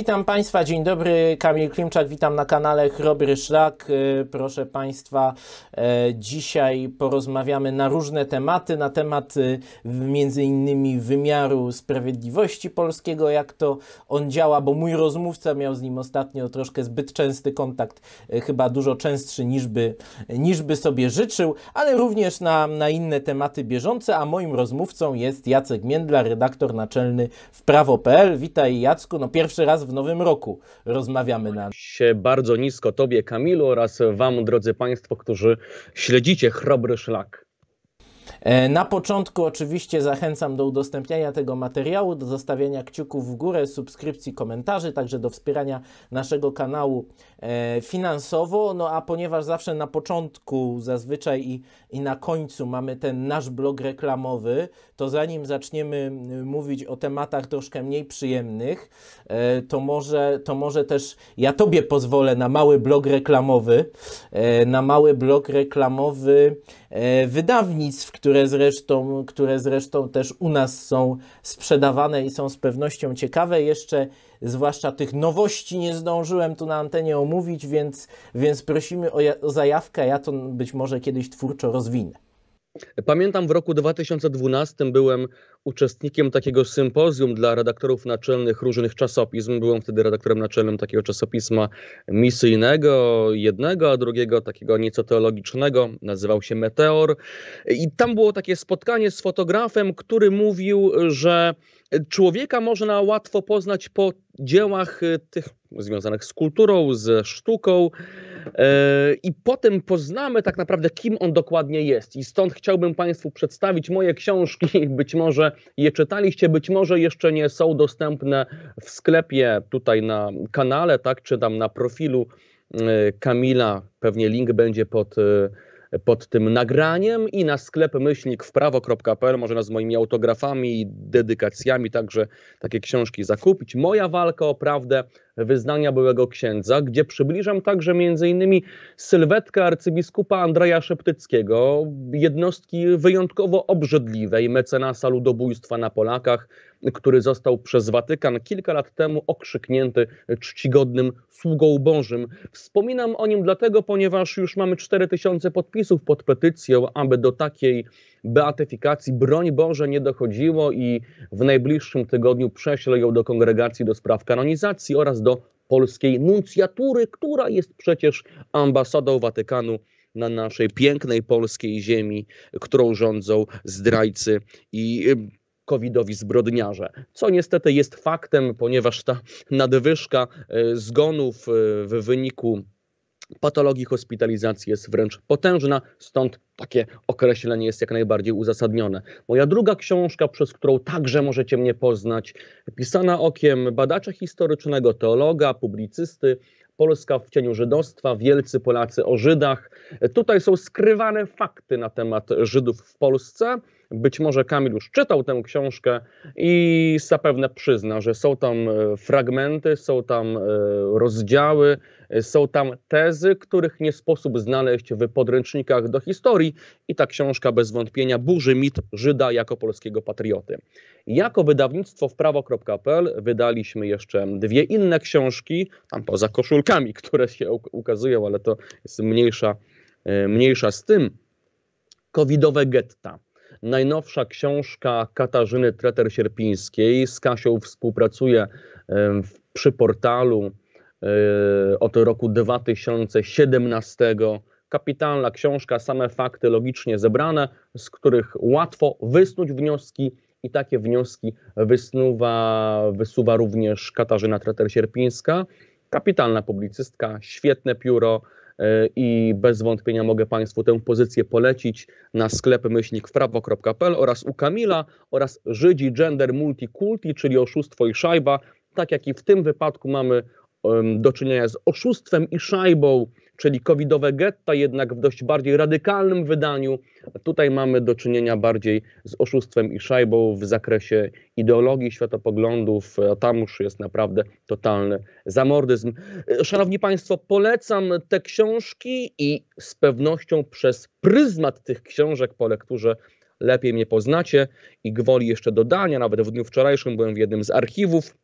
Witam Państwa, dzień dobry, Kamil Klimczak, witam na kanale Chrobry Szlak. E, proszę Państwa, e, dzisiaj porozmawiamy na różne tematy, na temat e, między innymi wymiaru sprawiedliwości polskiego, jak to on działa, bo mój rozmówca miał z nim ostatnio troszkę zbyt częsty kontakt, chyba dużo częstszy niż by, niż by sobie życzył, ale również na, na inne tematy bieżące, a moim rozmówcą jest Jacek Międla, redaktor naczelny w prawo.pl. Witaj Jacku, no pierwszy raz w w nowym roku rozmawiamy na. Się bardzo nisko Tobie, Kamilu, oraz Wam, drodzy Państwo, którzy śledzicie chrobry szlak. E, na początku oczywiście zachęcam do udostępniania tego materiału, do zostawiania kciuków w górę, subskrypcji, komentarzy, także do wspierania naszego kanału E, finansowo, no a ponieważ zawsze na początku zazwyczaj i, i na końcu mamy ten nasz blog reklamowy, to zanim zaczniemy mówić o tematach troszkę mniej przyjemnych, e, to może, to może też ja Tobie pozwolę na mały blog reklamowy, e, na mały blog reklamowy wydawnictw, które zresztą, które zresztą też u nas są sprzedawane i są z pewnością ciekawe. Jeszcze zwłaszcza tych nowości nie zdążyłem tu na antenie omówić, więc, więc prosimy o, ja, o zajawkę, ja to być może kiedyś twórczo rozwinę. Pamiętam w roku 2012 byłem uczestnikiem takiego sympozjum dla redaktorów naczelnych różnych czasopism. Byłem wtedy redaktorem naczelnym takiego czasopisma misyjnego, jednego, a drugiego takiego nieco teologicznego, nazywał się Meteor. I tam było takie spotkanie z fotografem, który mówił, że Człowieka można łatwo poznać po dziełach e, tych związanych z kulturą, ze sztuką e, i potem poznamy tak naprawdę, kim on dokładnie jest. I stąd chciałbym Państwu przedstawić moje książki. Być może je czytaliście, być może jeszcze nie są dostępne w sklepie tutaj na kanale, tak, czy tam na profilu e, Kamila. Pewnie link będzie pod pod tym nagraniem i na sklep myślnik wprawo.pl można z moimi autografami i dedykacjami także takie książki zakupić. Moja walka o prawdę wyznania byłego księdza, gdzie przybliżam także m.in. sylwetkę arcybiskupa Andrzeja Szeptyckiego, jednostki wyjątkowo obrzydliwej mecenasa ludobójstwa na Polakach, który został przez Watykan kilka lat temu okrzyknięty czcigodnym sługą Bożym. Wspominam o nim dlatego, ponieważ już mamy 4000 podpisów pod petycją, aby do takiej beatyfikacji, broń Boże, nie dochodziło i w najbliższym tygodniu prześlę ją do Kongregacji do Spraw Kanonizacji oraz do polskiej nuncjatury, która jest przecież ambasadą Watykanu na naszej pięknej polskiej ziemi, którą rządzą zdrajcy i covidowi zbrodniarze, co niestety jest faktem, ponieważ ta nadwyżka e, zgonów e, w wyniku patologii hospitalizacji jest wręcz potężna, stąd takie określenie jest jak najbardziej uzasadnione. Moja druga książka, przez którą także możecie mnie poznać, pisana okiem badacza historycznego, teologa, publicysty, Polska w cieniu żydostwa, wielcy Polacy o Żydach. Tutaj są skrywane fakty na temat Żydów w Polsce. Być może Kamil już czytał tę książkę i zapewne przyzna, że są tam e, fragmenty, są tam e, rozdziały, e, są tam tezy, których nie sposób znaleźć w podręcznikach do historii i ta książka bez wątpienia burzy mit Żyda jako polskiego patrioty. Jako wydawnictwo wprawo.pl wydaliśmy jeszcze dwie inne książki, tam poza koszulkami, które się ukazują, ale to jest mniejsza, mniejsza z tym. Covidowe getta Najnowsza książka Katarzyny Treter-Sierpińskiej z Kasią współpracuje przy portalu e, od roku 2017. Kapitalna książka, same fakty logicznie zebrane, z których łatwo wysnuć wnioski i takie wnioski wysnuwa, wysuwa również Katarzyna Treter-Sierpińska. Kapitalna publicystka, świetne pióro, E, i bez wątpienia mogę Państwu tę pozycję polecić na sklep myślnikwprawo.pl oraz u Kamila oraz Żydzi Gender Multikulti, czyli oszustwo i szajba. Tak jak i w tym wypadku mamy do czynienia z oszustwem i szajbą czyli covidowe getta, jednak w dość bardziej radykalnym wydaniu. Tutaj mamy do czynienia bardziej z oszustwem i szajbą w zakresie ideologii, światopoglądów. A tam już jest naprawdę totalny zamordyzm. Szanowni Państwo, polecam te książki i z pewnością przez pryzmat tych książek po lekturze lepiej mnie poznacie. I gwoli jeszcze dodania, nawet w dniu wczorajszym byłem w jednym z archiwów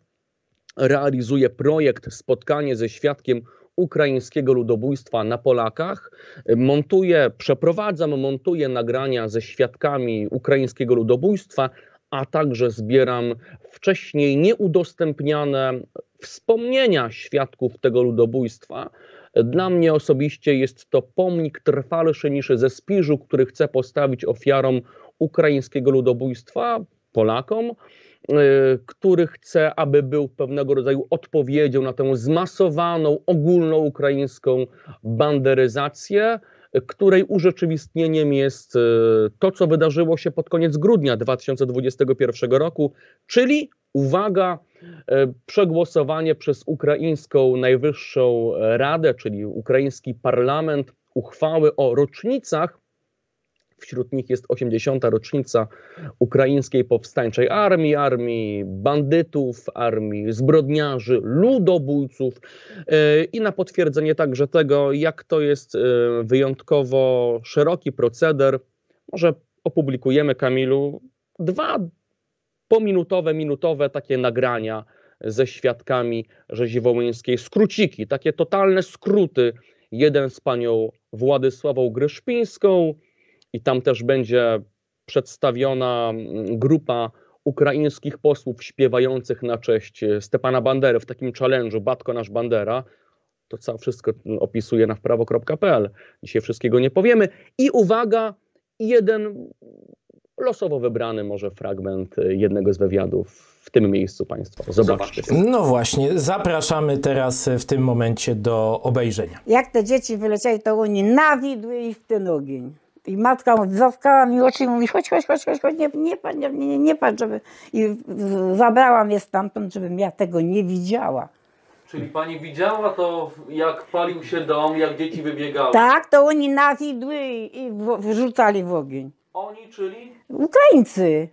realizuje projekt Spotkanie ze świadkiem ukraińskiego ludobójstwa na Polakach. Montuje, przeprowadzam, montuję nagrania ze świadkami ukraińskiego ludobójstwa, a także zbieram wcześniej nieudostępniane wspomnienia świadków tego ludobójstwa. Dla mnie osobiście jest to pomnik trwalszy niż ze spiżu, który chce postawić ofiarom ukraińskiego ludobójstwa, Polakom. Y, który chce, aby był pewnego rodzaju odpowiedzią na tę zmasowaną, ukraińską banderyzację, której urzeczywistnieniem jest y, to, co wydarzyło się pod koniec grudnia 2021 roku, czyli uwaga, y, przegłosowanie przez ukraińską Najwyższą Radę, czyli ukraiński parlament, uchwały o rocznicach Wśród nich jest 80. rocznica ukraińskiej powstańczej armii, armii bandytów, armii zbrodniarzy, ludobójców. E, I na potwierdzenie także tego, jak to jest e, wyjątkowo szeroki proceder, może opublikujemy, Kamilu, dwa pominutowe, minutowe takie nagrania ze świadkami rzezi wołyńskiej. Skróciki, takie totalne skróty. Jeden z panią Władysławą Gryszpińską, i tam też będzie przedstawiona mm, grupa ukraińskich posłów śpiewających na cześć e, Stepana Bandery w takim challenge'u Batko nasz Bandera. To całe wszystko mm, opisuje na wprawo.pl. Dzisiaj wszystkiego nie powiemy. I uwaga, jeden losowo wybrany może fragment e, jednego z wywiadów w tym miejscu Państwo. Zobaczcie. No właśnie, zapraszamy teraz e, w tym momencie do obejrzenia. Jak te dzieci wyleciały, to oni nawidły i w ten ogień. I matka zatkała mi oczy i mówi, chodź, chodź, chodź, chodź, chodź nie, nie patrz, nie, nie, nie patrz, żeby... I zabrała mnie stamtąd, żebym ja tego nie widziała. Czyli pani widziała to, jak palił się dom, jak dzieci wybiegały? Tak, to oni nas i, i wrzucali w ogień. Oni, czyli? Ukraińcy.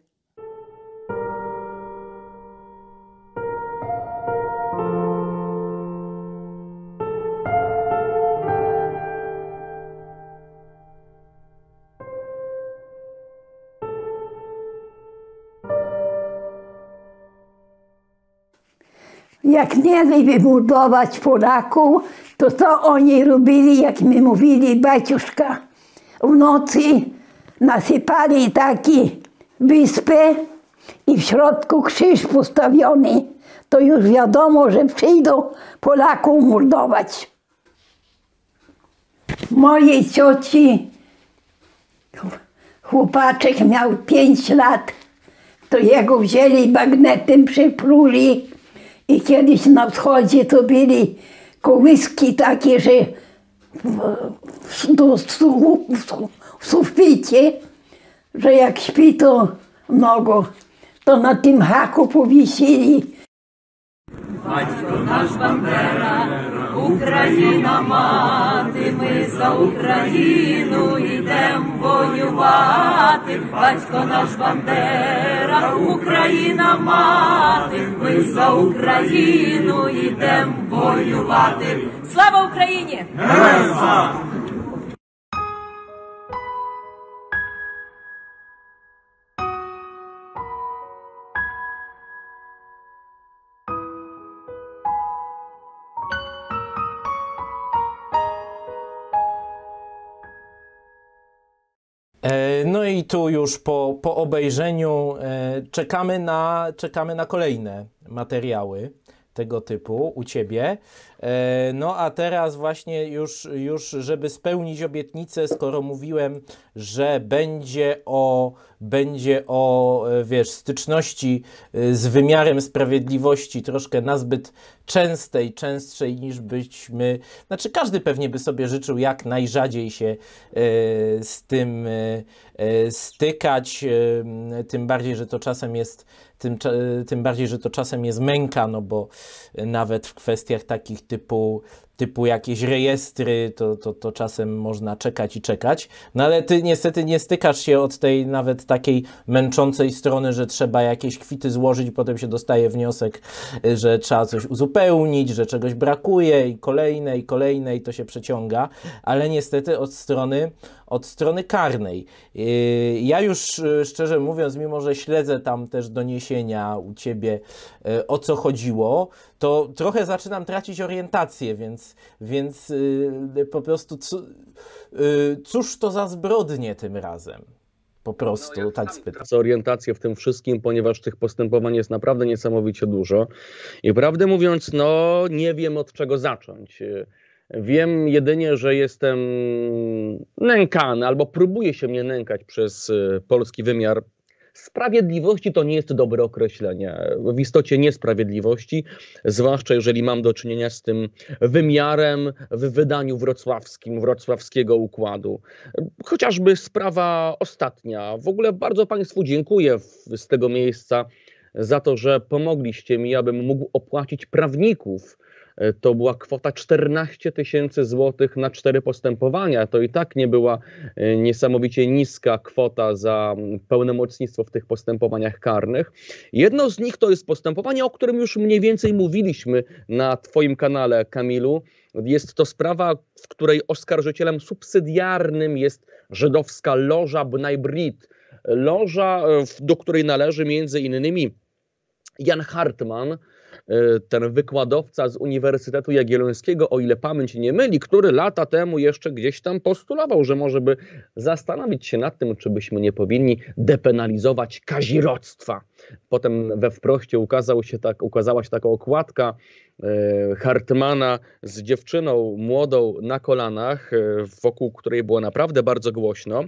jak mieli wybudować Polaków, to to oni robili, jak mi mówili baciuszka. W nocy nasypali taki wyspę i w środku krzyż postawiony. To już wiadomo, że przyjdą Polaków mordować. Mojej cioci chłopaczek miał pięć lat, to jego wzięli bagnetem, pruli i kiedyś na wschodzie to byli kołyski takie, że w, do, w, w suficie, że jak śpi to to na tym haku powiesili батько наш Бандера, Україна мати, ми за Україну йдем воювати, батько наш Бандера, Україна мати, ми за Україну йдем воювати. Слава Україні! слава! E, no i tu już po, po obejrzeniu e, czekamy na, czekamy na kolejne materiały tego typu u Ciebie. E, no a teraz właśnie już, już żeby spełnić obietnicę, skoro mówiłem, że będzie o, będzie o e, wiesz, styczności e, z wymiarem sprawiedliwości troszkę nazbyt częstej, częstszej niż byśmy, znaczy każdy pewnie by sobie życzył jak najrzadziej się z tym stykać, tym bardziej, że to czasem jest tym, tym bardziej, że to czasem jest męka, no bo nawet w kwestiach takich typu typu jakieś rejestry, to, to, to czasem można czekać i czekać. No ale ty niestety nie stykasz się od tej nawet takiej męczącej strony, że trzeba jakieś kwity złożyć, potem się dostaje wniosek, y, że trzeba coś uzupełnić, że czegoś brakuje i kolejne, i kolejne, i to się przeciąga, ale niestety od strony, od strony karnej. Y, ja już y, szczerze mówiąc, mimo że śledzę tam też doniesienia u ciebie, o co chodziło, to trochę zaczynam tracić orientację, więc więc, więc yy, po prostu yy, cóż to za zbrodnie tym razem? Po no, prostu no, ja tak spytam. Tracę orientację w tym wszystkim, ponieważ tych postępowań jest naprawdę niesamowicie dużo. I prawdę mówiąc, no nie wiem od czego zacząć. Wiem jedynie, że jestem nękany albo próbuje się mnie nękać przez y, polski wymiar Sprawiedliwości to nie jest dobre określenie. W istocie niesprawiedliwości, zwłaszcza jeżeli mam do czynienia z tym wymiarem w wydaniu wrocławskim, wrocławskiego układu. Chociażby sprawa ostatnia. W ogóle bardzo Państwu dziękuję z tego miejsca za to, że pomogliście mi, abym mógł opłacić prawników E, to była kwota 14 tysięcy złotych na cztery postępowania. To i tak nie była e, niesamowicie niska kwota za pełnomocnictwo w tych postępowaniach karnych. Jedno z nich to jest postępowanie, o którym już mniej więcej mówiliśmy na Twoim kanale, Kamilu. Jest to sprawa, w której oskarżycielem subsydiarnym jest żydowska loża Bnai Brit, loża, e, do której należy między innymi Jan Hartman, E, ten wykładowca z Uniwersytetu Jagiellońskiego, o ile pamięć nie myli, który lata temu jeszcze gdzieś tam postulował, że może by zastanowić się nad tym, czy byśmy nie powinni depenalizować kazirodztwa. Potem we wproście ukazał się tak, ukazała się taka okładka E, Hartmana z dziewczyną młodą na kolanach, e, wokół której było naprawdę bardzo głośno.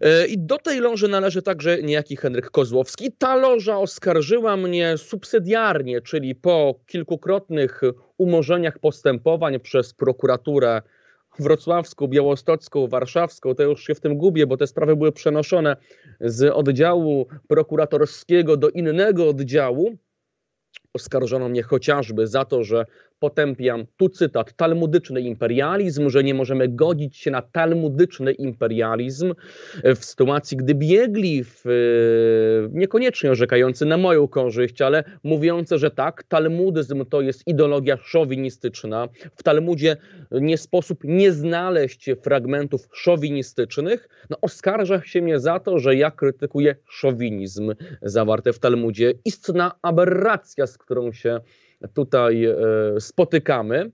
E, I do tej loży należy także niejaki Henryk Kozłowski. Ta loża oskarżyła mnie subsydiarnie, czyli po kilkukrotnych umorzeniach postępowań przez prokuraturę wrocławską, białostocką, warszawską, to już się w tym gubię, bo te sprawy były przenoszone z oddziału prokuratorskiego do innego oddziału Oskarżono mnie chociażby za to, że potępiam, tu cytat, talmudyczny imperializm, że nie możemy godzić się na talmudyczny imperializm w sytuacji, gdy biegli, w, e, niekoniecznie orzekający na moją korzyść, ale mówiący, że tak, talmudyzm to jest ideologia szowinistyczna. W Talmudzie nie sposób nie znaleźć fragmentów szowinistycznych. No, oskarża się mnie za to, że ja krytykuję szowinizm zawarty w Talmudzie. Istna aberracja z z którą się tutaj e, spotykamy.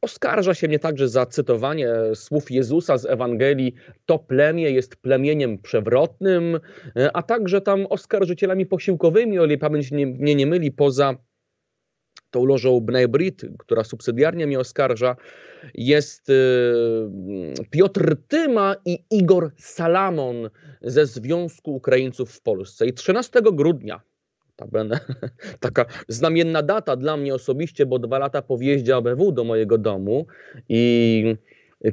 Oskarża się mnie także za cytowanie słów Jezusa z Ewangelii: To plemię jest plemieniem przewrotnym, e, a także tam oskarżycielami posiłkowymi, o ile pamięć mnie nie, myli, poza tą lożą Bnei Brit, która subsydiarnie mnie oskarża, jest e, Piotr Tyma i Igor Salamon ze Związku Ukraińców w Polsce. I 13 grudnia Notabene taka znamienna data dla mnie osobiście, bo dwa lata po wjeździe ABW do mojego domu i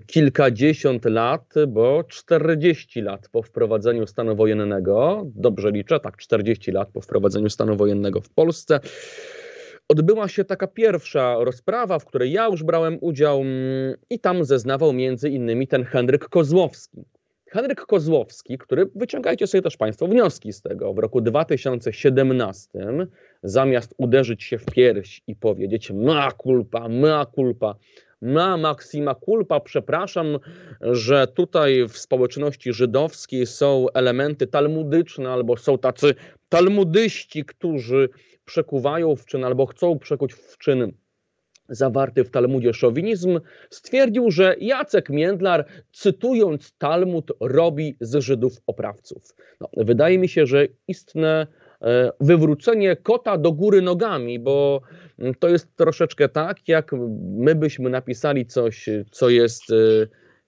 kilkadziesiąt lat, bo 40 lat po wprowadzeniu stanu wojennego, dobrze liczę, tak, 40 lat po wprowadzeniu stanu wojennego w Polsce. Odbyła się taka pierwsza rozprawa, w której ja już brałem udział mm, i tam zeznawał między innymi ten Henryk Kozłowski, Henryk Kozłowski, który, wyciągajcie sobie też Państwo wnioski z tego, w roku 2017 zamiast uderzyć się w pierś i powiedzieć ma culpa, ma culpa, ma maxima culpa, przepraszam, że tutaj w społeczności żydowskiej są elementy talmudyczne albo są tacy talmudyści, którzy przekuwają w czyn albo chcą przekuć w czyn zawarty w Talmudzie szowinizm, stwierdził, że Jacek Międlar, cytując Talmud, robi z Żydów oprawców. No, wydaje mi się, że istne e, wywrócenie kota do góry nogami, bo mm, to jest troszeczkę tak, jak my byśmy napisali coś, co jest e,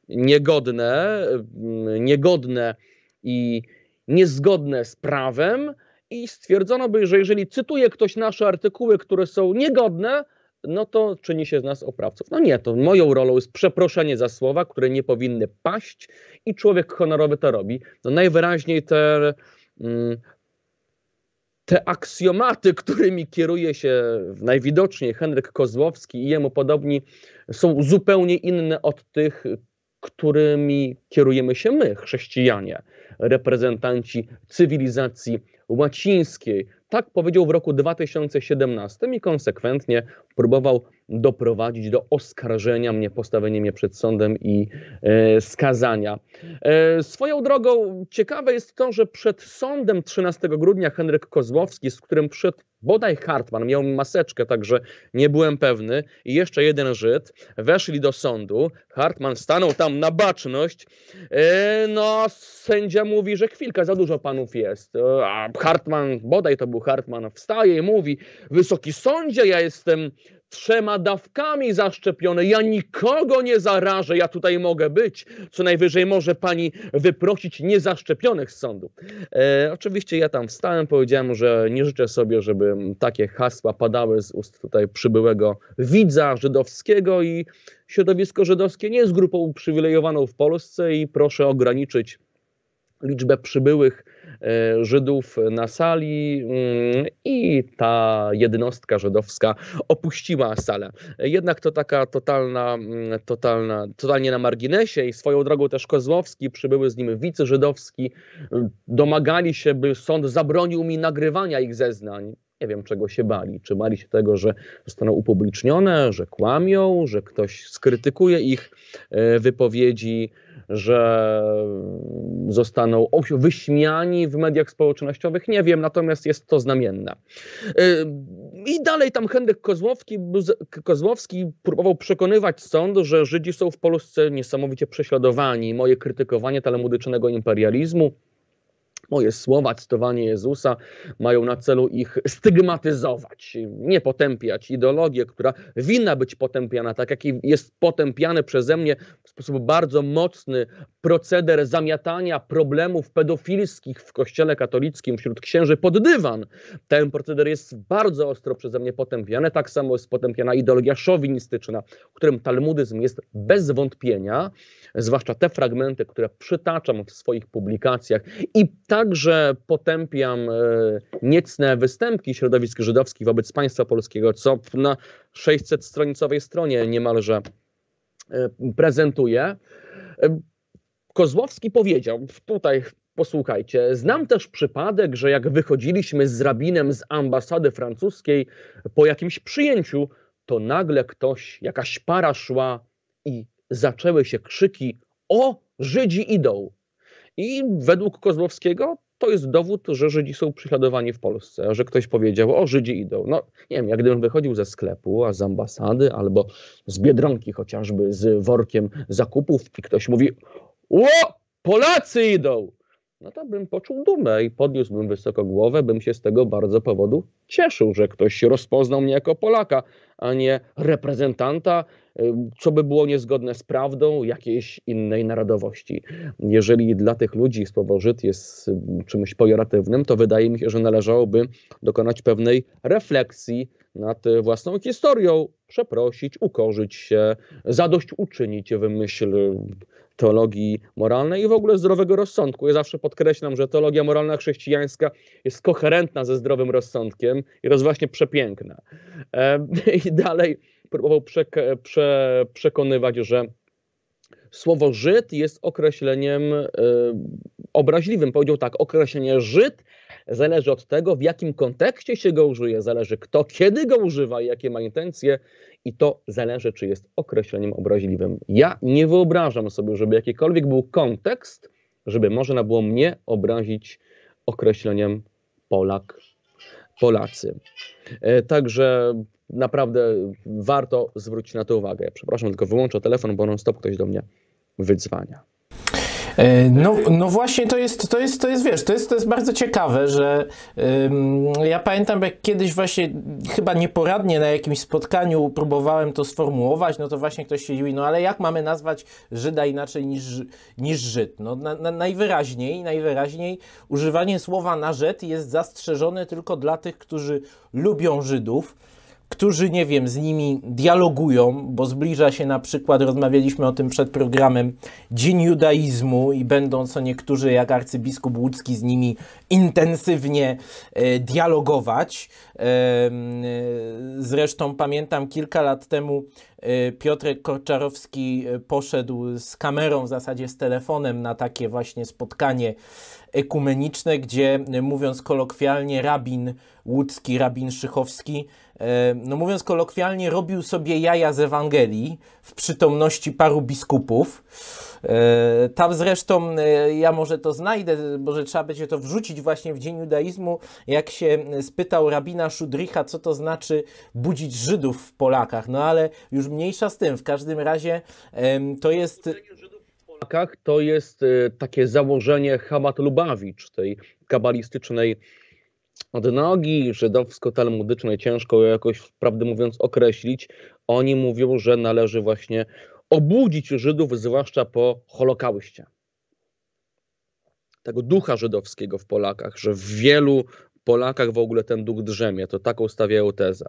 niegodne, mm, niegodne i niezgodne z prawem i stwierdzono by, że jeżeli cytuje ktoś nasze artykuły, które są niegodne, no to czyni się z nas oprawców. No nie, to moją rolą jest przeproszenie za słowa, które nie powinny paść i człowiek honorowy to robi. No najwyraźniej te, mm, te aksjomaty, którymi kieruje się najwidoczniej Henryk Kozłowski i jemu podobni, są zupełnie inne od tych, którymi kierujemy się my, chrześcijanie reprezentanci cywilizacji łacińskiej. Tak powiedział w roku 2017 i konsekwentnie próbował doprowadzić do oskarżenia mnie, postawienia mnie przed sądem i e, skazania. E, swoją drogą ciekawe jest to, że przed sądem 13 grudnia Henryk Kozłowski, z którym przed bodaj Hartman miał maseczkę, także nie byłem pewny, i jeszcze jeden Żyd, weszli do sądu, Hartman stanął tam na baczność, e, no sędzia mówi, że chwilkę, za dużo panów jest, e, a Hartman, bodaj to był Hartman, wstaje i mówi, wysoki sądzie, ja jestem trzema dawkami zaszczepione. Ja nikogo nie zarażę, ja tutaj mogę być. Co najwyżej może pani wyprosić niezaszczepionych z sądu. E, oczywiście ja tam wstałem, powiedziałem, że nie życzę sobie, żeby takie hasła padały z ust tutaj przybyłego widza żydowskiego i środowisko żydowskie nie jest grupą uprzywilejowaną w Polsce i proszę ograniczyć liczbę przybyłych e, Żydów na sali mm, i ta jednostka żydowska opuściła salę. Jednak to taka totalna, mm, totalna, totalnie na marginesie i swoją drogą też Kozłowski, przybyły z nim wice żydowski, domagali się, by sąd zabronił mi nagrywania ich zeznań. Nie wiem, czego się bali. Czy bali się tego, że zostaną upublicznione, że kłamią, że ktoś skrytykuje ich e, wypowiedzi, że zostaną wyśmiani w mediach społecznościowych. Nie wiem, natomiast jest to znamienne. E, I dalej tam Henryk Kozłowski, Kozłowski próbował przekonywać sąd, że Żydzi są w Polsce niesamowicie prześladowani. Moje krytykowanie talemudycznego imperializmu, Moje słowa, cytowanie Jezusa mają na celu ich stygmatyzować, nie potępiać ideologię, która winna być potępiana, tak jak jest potępiany przeze mnie w sposób bardzo mocny proceder zamiatania problemów pedofilskich w Kościele katolickim wśród księży pod dywan. Ten proceder jest bardzo ostro przeze mnie potępiany, tak samo jest potępiana ideologia szowinistyczna, w którym talmudyzm jest bez wątpienia, zwłaszcza te fragmenty, które przytaczam w swoich publikacjach i ta Także potępiam e, niecne występki środowisk żydowskich wobec państwa polskiego, co na 600-stronicowej stronie niemalże e, prezentuje. Kozłowski powiedział, tutaj posłuchajcie, znam też przypadek, że jak wychodziliśmy z rabinem z ambasady francuskiej po jakimś przyjęciu, to nagle ktoś, jakaś para szła i zaczęły się krzyki o Żydzi idą. I według Kozłowskiego to jest dowód, że Żydzi są prześladowani w Polsce, że ktoś powiedział, o Żydzi idą. No nie wiem, jak gdybym wychodził ze sklepu, a z ambasady, albo z Biedronki chociażby, z workiem zakupów i ktoś mówi, o, Polacy idą! no to bym poczuł dumę i podniósłbym wysoko głowę, bym się z tego bardzo powodu cieszył, że ktoś rozpoznał mnie jako Polaka, a nie reprezentanta, y, co by było niezgodne z prawdą jakiejś innej narodowości. Jeżeli dla tych ludzi spowożyt jest y, czymś pojoratywnym, to wydaje mi się, że należałoby dokonać pewnej refleksji nad y, własną historią przeprosić, ukorzyć się, zadośćuczynić w myśl teologii moralnej i w ogóle zdrowego rozsądku. Ja zawsze podkreślam, że teologia moralna chrześcijańska jest koherentna ze zdrowym rozsądkiem i jest właśnie przepiękna. E, I dalej próbował przek prze przekonywać, że słowo Żyd jest określeniem e, obraźliwym. Powiedział tak, określenie Żyd Zależy od tego, w jakim kontekście się go użyje, zależy kto, kiedy go używa i jakie ma intencje, i to zależy, czy jest określeniem obraźliwym. Ja nie wyobrażam sobie, żeby jakikolwiek był kontekst, żeby można było mnie obrazić określeniem Polak, Polacy. E, także naprawdę warto zwrócić na to uwagę. Przepraszam, tylko wyłączę telefon, bo non-stop ktoś do mnie wydzwania. E, no, no właśnie to jest, to jest, to jest, wiesz, to jest, to jest bardzo ciekawe, że ym, ja pamiętam jak kiedyś właśnie chyba nieporadnie na jakimś spotkaniu próbowałem to sformułować, no to właśnie ktoś się dziwi, no ale jak mamy nazwać Żyda inaczej niż, niż Żyd? No na, na, najwyraźniej, najwyraźniej używanie słowa na rzet jest zastrzeżone tylko dla tych, którzy lubią Żydów, którzy, nie wiem, z nimi dialogują, bo zbliża się na przykład, rozmawialiśmy o tym przed programem, Dzień Judaizmu i będą co niektórzy, jak arcybiskup Łódzki, z nimi intensywnie e, dialogować. E, zresztą pamiętam kilka lat temu e, Piotrek Korczarowski poszedł z kamerą, w zasadzie z telefonem, na takie właśnie spotkanie ekumeniczne, gdzie mówiąc kolokwialnie, rabin łódzki, rabin szychowski, no mówiąc kolokwialnie, robił sobie jaja z Ewangelii w przytomności paru biskupów. E, tam zresztą, e, ja może to znajdę, może trzeba będzie to wrzucić właśnie w Dzień Judaizmu, jak się e, spytał rabina Szudricha, co to znaczy budzić Żydów w Polakach. No ale już mniejsza z tym, w każdym razie to jest... Polakach to jest takie założenie Hamat Lubawicz, tej kabalistycznej odnogi żydowsko-talmudycznej ciężko jakoś, prawdę mówiąc, określić. Oni mówią, że należy właśnie obudzić Żydów, zwłaszcza po Holokauście. Tego ducha żydowskiego w Polakach, że w wielu Polakach w ogóle ten duch drzemie, to taką stawiają tezę.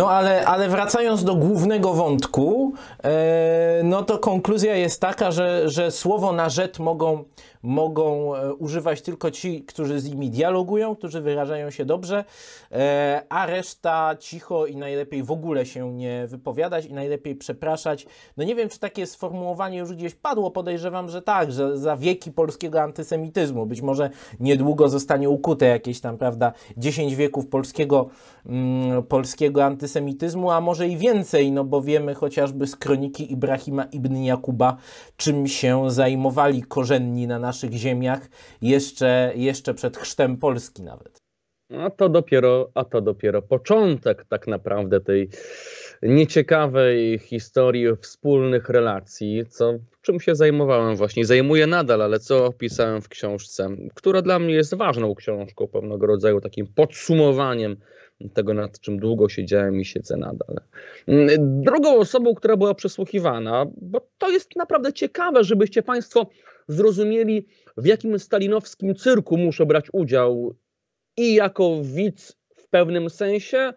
No ale, ale wracając do głównego wątku, e, no to konkluzja jest taka, że, że słowo na rzecz mogą, mogą e, używać tylko ci, którzy z nimi dialogują, którzy wyrażają się dobrze, e, a reszta cicho i najlepiej w ogóle się nie wypowiadać i najlepiej przepraszać. No nie wiem, czy takie sformułowanie już gdzieś padło, podejrzewam, że tak, że za wieki polskiego antysemityzmu. Być może niedługo zostanie ukute jakieś tam, prawda, 10 wieków polskiego, mm, polskiego antysemityzmu antysemityzmu, a może i więcej, no bo wiemy chociażby z kroniki Ibrahima ibn Jakuba, czym się zajmowali korzenni na naszych ziemiach jeszcze, jeszcze przed chrztem Polski nawet. A to, dopiero, a to dopiero początek tak naprawdę tej nieciekawej historii wspólnych relacji, co, czym się zajmowałem właśnie, zajmuję nadal, ale co opisałem w książce, która dla mnie jest ważną książką, pewnego rodzaju takim podsumowaniem tego, nad czym długo siedziałem i siedzę nadal. Mm, drugą osobą, która była przesłuchiwana, bo to jest naprawdę ciekawe, żebyście Państwo zrozumieli, w jakim stalinowskim cyrku muszę brać udział i jako widz w pewnym sensie,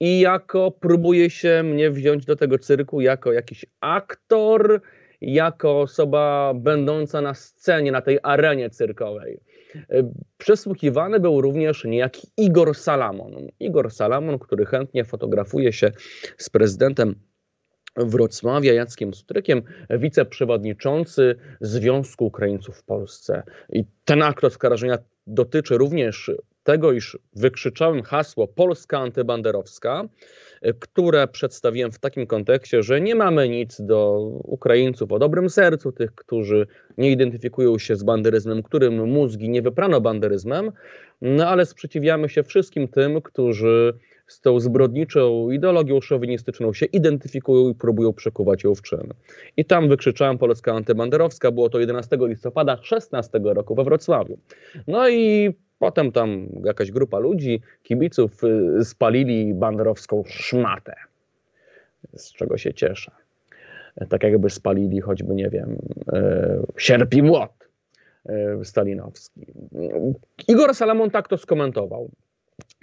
i jako próbuje się mnie wziąć do tego cyrku jako jakiś aktor, jako osoba będąca na scenie, na tej arenie cyrkowej. E, przesłuchiwany był również niejaki Igor Salamon. Igor Salamon, który chętnie fotografuje się z prezydentem Wrocławia Jackiem Sutrykiem, wiceprzewodniczący Związku Ukraińców w Polsce. I ten akt oskarżenia dotyczy również tego, iż wykrzyczałem hasło Polska antybanderowska, e, które przedstawiłem w takim kontekście, że nie mamy nic do Ukraińców o dobrym sercu, tych, którzy nie identyfikują się z banderyzmem, którym mózgi nie wyprano banderyzmem, no ale sprzeciwiamy się wszystkim tym, którzy z tą zbrodniczą ideologią szowinistyczną się identyfikują i próbują przekuwać ją w czyn. I tam wykrzyczałem Polska antybanderowska, było to 11 listopada 16 roku we Wrocławiu. No i Potem tam jakaś grupa ludzi, kibiców, y, spalili banderowską szmatę, z czego się cieszę. Tak jakby spalili choćby, nie wiem, e, sierpi młot e, stalinowski. Igor Salamon tak to skomentował.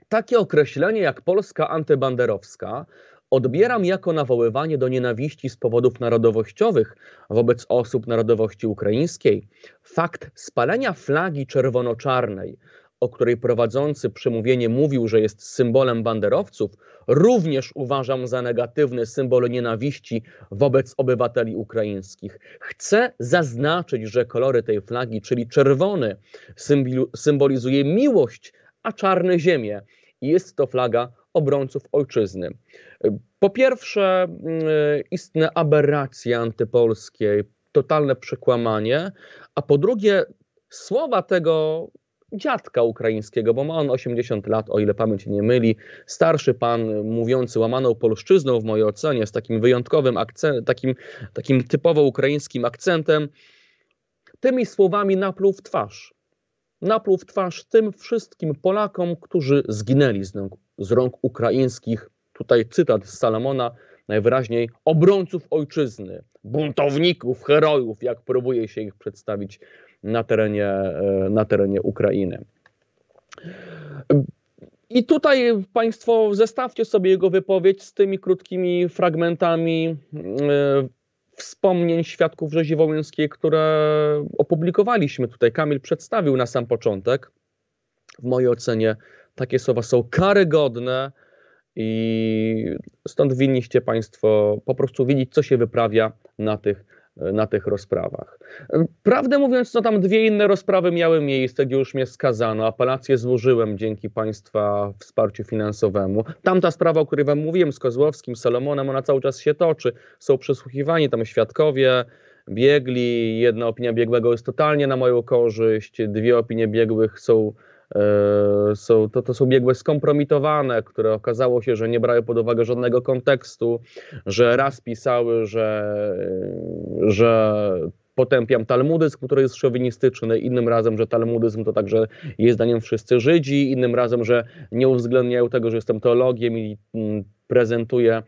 Takie określenie jak Polska antybanderowska odbieram jako nawoływanie do nienawiści z powodów narodowościowych wobec osób narodowości ukraińskiej. Fakt spalenia flagi czerwono-czarnej o której prowadzący przemówienie mówił, że jest symbolem banderowców, również uważam za negatywny symbol nienawiści wobec obywateli ukraińskich. Chcę zaznaczyć, że kolory tej flagi, czyli czerwony, symbolizuje miłość, a czarny ziemię. Jest to flaga obrońców ojczyzny. Po pierwsze, mm, istne aberracje antypolskie, totalne przekłamanie, a po drugie, słowa tego dziadka ukraińskiego, bo ma on 80 lat, o ile pamięć nie myli. Starszy pan mówiący łamaną polszczyzną w mojej ocenie, z takim wyjątkowym akcentem, takim, takim typowo ukraińskim akcentem, tymi słowami napluł w twarz. Napluł w twarz tym wszystkim Polakom, którzy zginęli z rąk, z rąk ukraińskich, tutaj cytat z Salomona, najwyraźniej obrońców ojczyzny, buntowników, herojów, jak próbuje się ich przedstawić na terenie, e, na terenie Ukrainy. I tutaj Państwo zestawcie sobie jego wypowiedź z tymi krótkimi fragmentami e, wspomnień świadków rzezi wołyńskiej, które opublikowaliśmy tutaj. Kamil przedstawił na sam początek. W mojej ocenie takie słowa są karygodne i stąd winniście Państwo po prostu widzieć, co się wyprawia na tych na tych rozprawach. Prawdę mówiąc, co no tam dwie inne rozprawy miały miejsce, gdzie już mnie skazano. Apelację złożyłem dzięki Państwa wsparciu finansowemu. Tamta sprawa, o której Wam mówiłem, z Kozłowskim, Salomonem, ona cały czas się toczy. Są przesłuchiwani tam świadkowie, biegli. Jedna opinia biegłego jest totalnie na moją korzyść, dwie opinie biegłych są E, są, to, to są biegłe skompromitowane, które okazało się, że nie brały pod uwagę żadnego kontekstu, że raz pisały, że, e, że potępiam talmudyzm, który jest szowinistyczny, innym razem, że talmudyzm to także jest zdaniem wszyscy Żydzi, innym razem, że nie uwzględniają tego, że jestem teologiem i mm, prezentuję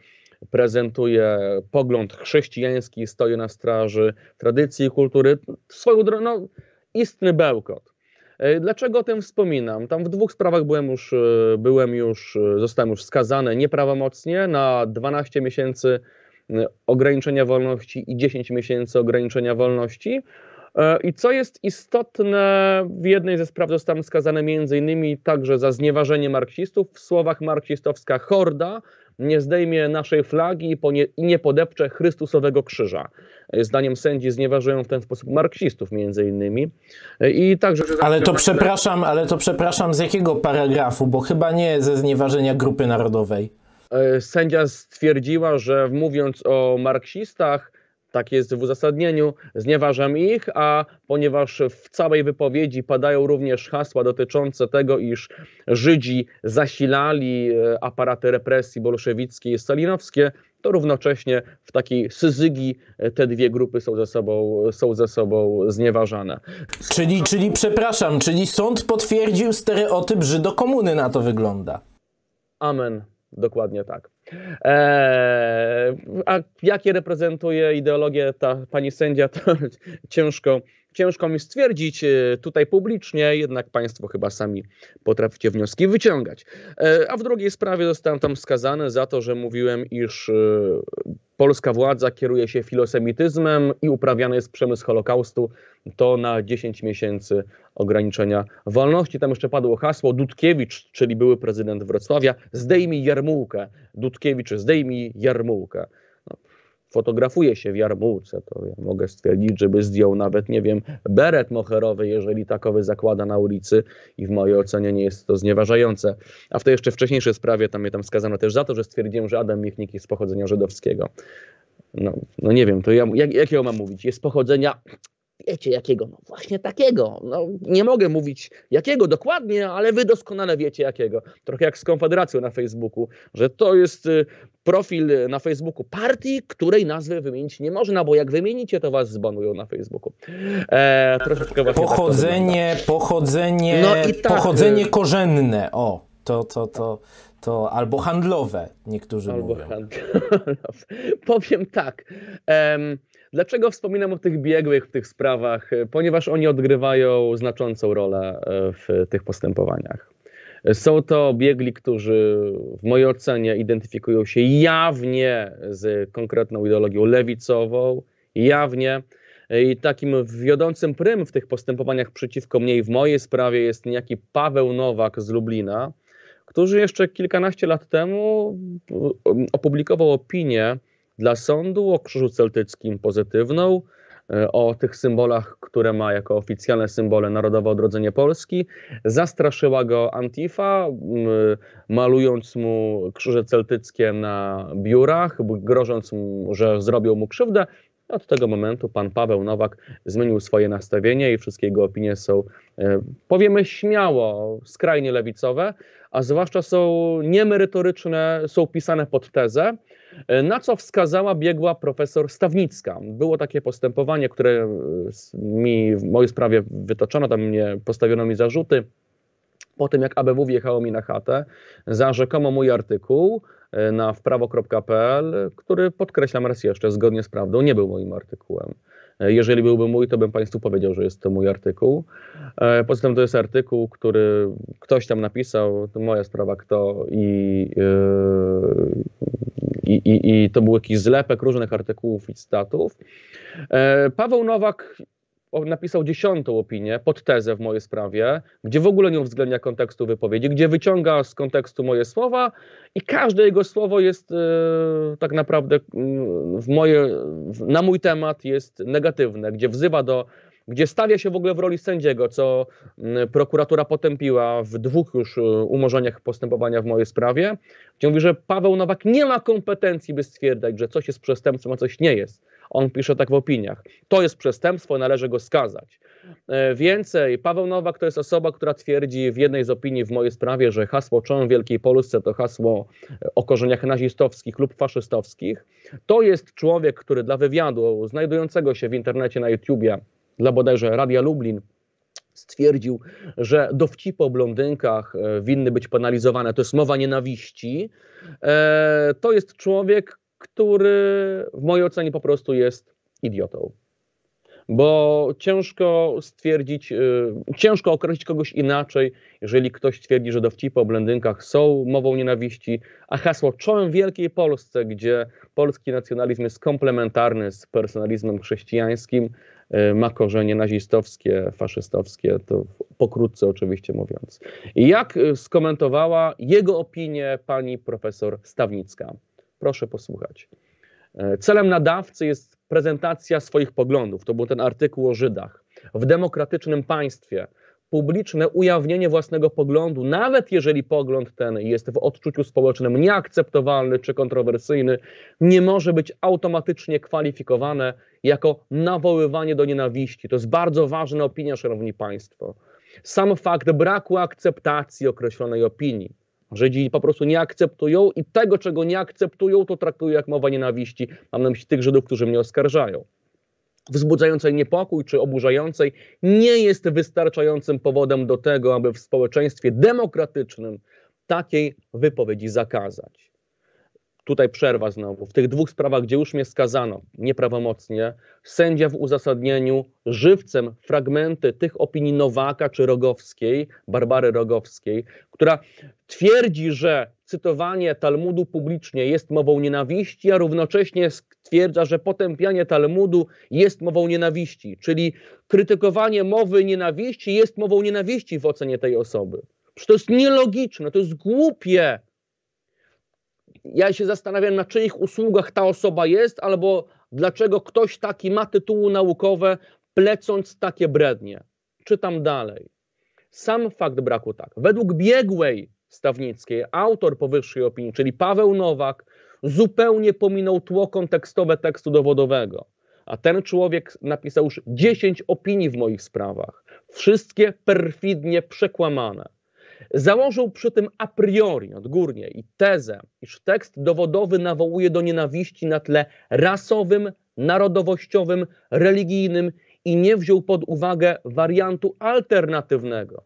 prezentuje pogląd chrześcijański, stoi na straży tradycji i kultury. Swoją drogą, no, istny bełkot. E, dlaczego o tym wspominam? Tam w dwóch sprawach byłem już, e, byłem już e, zostałem już skazany nieprawomocnie na 12 miesięcy ograniczenia wolności i 10 miesięcy ograniczenia wolności. I co jest istotne, w jednej ze spraw zostałem skazany między innymi także za znieważenie marksistów w słowach marksistowska horda, nie zdejmie naszej flagi i nie podepcze Chrystusowego krzyża. Zdaniem sędzi znieważają w ten sposób marksistów między innymi. I także, ale to przepraszam, ale to przepraszam z jakiego paragrafu, bo chyba nie ze znieważenia grupy narodowej. E, sędzia stwierdziła, że mówiąc o marksistach, tak jest w uzasadnieniu, znieważam ich, a ponieważ w całej wypowiedzi padają również hasła dotyczące tego, iż Żydzi zasilali e, aparaty represji bolszewickie i stalinowskie, to równocześnie w takiej syzygi e, te dwie grupy są ze sobą, są ze sobą znieważane. Czyli, czyli, przepraszam, czyli sąd potwierdził stereotyp Żydokomuny, na to wygląda. Amen, dokładnie tak. Eee, a jakie reprezentuje ideologię ta pani sędzia, to ciężko Ciężko mi stwierdzić e, tutaj publicznie, jednak Państwo chyba sami potraficie wnioski wyciągać. E, a w drugiej sprawie zostałem tam skazany za to, że mówiłem, iż e, polska władza kieruje się filosemityzmem i uprawiany jest przemysł Holokaustu, to na 10 miesięcy ograniczenia wolności. Tam jeszcze padło hasło Dudkiewicz, czyli były prezydent Wrocławia, zdejmij jarmułkę. Dudkiewicz, zdejmij jarmułkę fotografuje się w jarmułce, to ja mogę stwierdzić, żeby zdjął nawet, nie wiem, beret moherowy, jeżeli takowy zakłada na ulicy i w mojej ocenie nie jest to znieważające. A w tej jeszcze wcześniejszej sprawie, tam mnie tam skazano też za to, że stwierdziłem, że Adam Michnik jest z pochodzenia żydowskiego. No, no nie wiem, to ja, jak, jak ja mam mówić? Jest z pochodzenia Wiecie jakiego? No właśnie takiego. No, nie mogę mówić jakiego dokładnie, ale wy doskonale wiecie jakiego. Trochę jak z Konfederacją na Facebooku, że to jest y, profil y, na Facebooku partii, której nazwy wymienić nie można, bo jak wymienicie, to was zbanują na Facebooku. E, troszeczkę właśnie tak pochodzenie, no tak pochodzenie, no tak, pochodzenie korzenne. O, to, to, to to albo handlowe, niektórzy albo mówią. Handlowe. Powiem tak. Um, Dlaczego wspominam o tych biegłych w tych sprawach? E, ponieważ oni odgrywają znaczącą rolę e, w tych postępowaniach. Są to biegli, którzy w mojej ocenie identyfikują się jawnie z konkretną ideologią lewicową, jawnie. E, I takim wiodącym prym w tych postępowaniach przeciwko mnie i w mojej sprawie jest niejaki Paweł Nowak z Lublina, który jeszcze kilkanaście lat temu opublikował opinię dla sądu o Krzyżu Celtyckim pozytywną, e, o tych symbolach, które ma jako oficjalne symbole Narodowe Odrodzenie Polski. Zastraszyła go Antifa, malując mu krzyże celtyckie na biurach, grożąc mu, że zrobią mu krzywdę. Od tego momentu pan Paweł Nowak zmienił swoje nastawienie i wszystkie jego opinie są, e, powiemy śmiało, skrajnie lewicowe a zwłaszcza są niemerytoryczne, są pisane pod tezę, e, na co wskazała biegła profesor Stawnicka. Było takie postępowanie, które e, mi w mojej sprawie wytoczono, tam mnie postawiono mi zarzuty. Po tym, jak ABW wjechało mi na chatę za rzekomo mój artykuł, e, na wprawo.pl, który podkreślam raz jeszcze, zgodnie z prawdą, nie był moim artykułem. E, jeżeli byłby mój, to bym Państwu powiedział, że jest to mój artykuł. E, poza tym to jest artykuł, który ktoś tam napisał, to moja sprawa kto i, e, i, i, i to był jakiś zlepek różnych artykułów i statów. Paweł Nowak napisał dziesiątą opinię, pod tezę w mojej sprawie, gdzie w ogóle nie uwzględnia kontekstu wypowiedzi, gdzie wyciąga z kontekstu moje słowa i każde jego słowo jest e, tak naprawdę mm, w moje, w, na mój temat jest negatywne, gdzie wzywa do gdzie stawia się w ogóle w roli sędziego, co mm, prokuratura potępiła w dwóch już e, umorzeniach postępowania w mojej sprawie, gdzie mówi, że Paweł Nowak nie ma kompetencji, by stwierdzać, że coś jest przestępstwem, a coś nie jest on pisze tak w opiniach. To jest przestępstwo, należy go skazać. E, więcej, Paweł Nowak to jest osoba, która twierdzi w jednej z opinii w mojej sprawie, że hasło Czą w Wielkiej Polsce to hasło e, o korzeniach nazistowskich lub faszystowskich. To jest człowiek, który dla wywiadu znajdującego się w internecie na YouTubie dla bodajże Radia Lublin stwierdził, że dowcipy o blondynkach e, winny być penalizowane. To jest mowa nienawiści. To jest człowiek, który w mojej ocenie po prostu jest idiotą. Bo ciężko stwierdzić, yy, ciężko określić kogoś inaczej, jeżeli ktoś twierdzi, że dowcipy o blondynkach są mową nienawiści, a hasło czołem wielkiej Polsce, gdzie polski nacjonalizm jest komplementarny z personalizmem chrześcijańskim, y, ma korzenie nazistowskie, faszystowskie, to pokrótce oczywiście mówiąc. Jak y, skomentowała jego opinię pani profesor Stawnicka? Proszę posłuchać. E, celem nadawcy jest prezentacja swoich poglądów. To był ten artykuł o Żydach. W demokratycznym państwie publiczne ujawnienie własnego poglądu, nawet jeżeli pogląd ten jest w odczuciu społecznym nieakceptowalny czy kontrowersyjny, nie może być automatycznie kwalifikowane jako nawoływanie do nienawiści. To jest bardzo ważna opinia, szanowni państwo. Sam fakt braku akceptacji określonej opinii Żydzi po prostu nie akceptują i tego, czego nie akceptują, to traktują jak mowa nienawiści. Mam na myśli tych Żydów, którzy mnie oskarżają. Wzbudzającej niepokój czy oburzającej nie jest wystarczającym powodem do tego, aby w społeczeństwie demokratycznym takiej wypowiedzi zakazać tutaj przerwa znowu. W tych dwóch sprawach, gdzie już mnie skazano nieprawomocnie, sędzia w uzasadnieniu żywcem fragmenty tych opinii Nowaka czy Rogowskiej, Barbary Rogowskiej, która twierdzi, że cytowanie Talmudu publicznie jest mową nienawiści, a równocześnie stwierdza, że potępianie Talmudu jest mową nienawiści, czyli krytykowanie mowy nienawiści jest mową nienawiści w ocenie tej osoby. Przecież to jest nielogiczne, to jest głupie ja się zastanawiam, na czyich usługach ta osoba jest, albo dlaczego ktoś taki ma tytuły naukowe, plecąc takie brednie. Czytam dalej. Sam fakt braku tak. Według biegłej Stawnickiej, autor powyższej opinii, czyli Paweł Nowak, zupełnie pominął tło kontekstowe tekstu dowodowego. A ten człowiek napisał już 10 opinii w moich sprawach, wszystkie perfidnie przekłamane. Założył przy tym a priori, odgórnie i tezę, iż tekst dowodowy nawołuje do nienawiści na tle rasowym, narodowościowym, religijnym i nie wziął pod uwagę wariantu alternatywnego.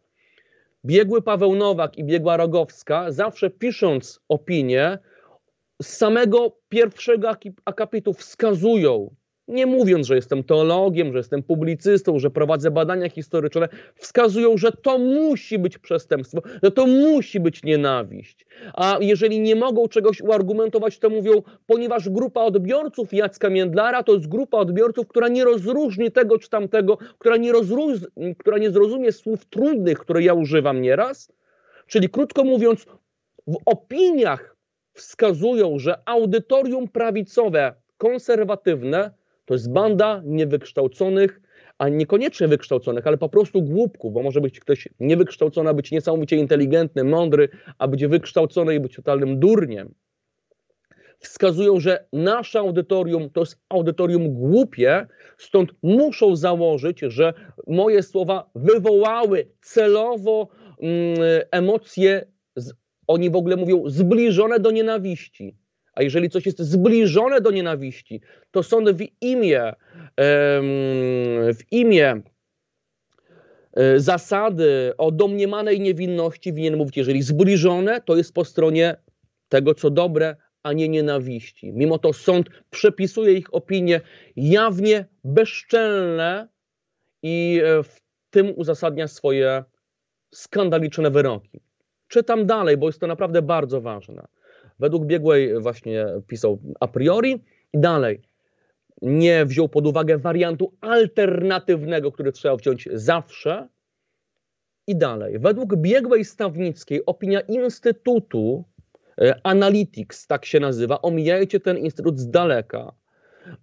Biegły Paweł Nowak i biegła Rogowska, zawsze pisząc opinie, z samego pierwszego akapitu wskazują nie mówiąc, że jestem teologiem, że jestem publicystą, że prowadzę badania historyczne, wskazują, że to musi być przestępstwo, że to musi być nienawiść. A jeżeli nie mogą czegoś uargumentować, to mówią, ponieważ grupa odbiorców Jacka Międlara to jest grupa odbiorców, która nie rozróżni tego czy tamtego, która nie, rozróż... która nie zrozumie słów trudnych, które ja używam nieraz. Czyli krótko mówiąc, w opiniach wskazują, że audytorium prawicowe, konserwatywne, to jest banda niewykształconych, a niekoniecznie wykształconych, ale po prostu głupków, bo może być ktoś niewykształcony, a być niesamowicie inteligentny, mądry, a być wykształcony i być totalnym durniem. Wskazują, że nasze audytorium to jest audytorium głupie, stąd muszą założyć, że moje słowa wywołały celowo mm, emocje, z, oni w ogóle mówią, zbliżone do nienawiści a jeżeli coś jest zbliżone do nienawiści, to sąd w imię, w imię e, zasady o domniemanej niewinności winien mówić, jeżeli zbliżone, to jest po stronie tego, co dobre, a nie nienawiści. Mimo to sąd przepisuje ich opinie jawnie bezczelne i e, w tym uzasadnia swoje skandaliczne wyroki. Czytam dalej, bo jest to naprawdę bardzo ważne według biegłej właśnie pisał a priori i dalej nie wziął pod uwagę wariantu alternatywnego, który trzeba wziąć zawsze. I dalej. Według biegłej Stawnickiej opinia Instytutu e, Analytics, tak się nazywa, omijajcie ten instytut z daleka,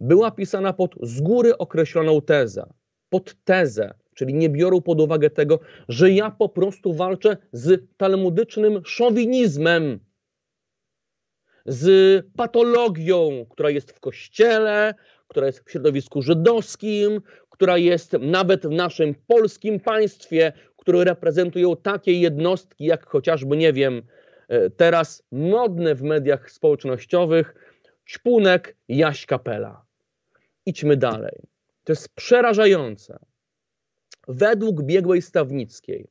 była pisana pod z góry określoną tezę, pod tezę, czyli nie biorą pod uwagę tego, że ja po prostu walczę z talmudycznym szowinizmem, z patologią, która jest w kościele, która jest w środowisku żydowskim, która jest nawet w naszym polskim państwie, które reprezentują takie jednostki jak chociażby, nie wiem, e, teraz modne w mediach społecznościowych Ćpunek, Jaś Kapela. Idźmy dalej. To jest przerażające. Według biegłej Stawnickiej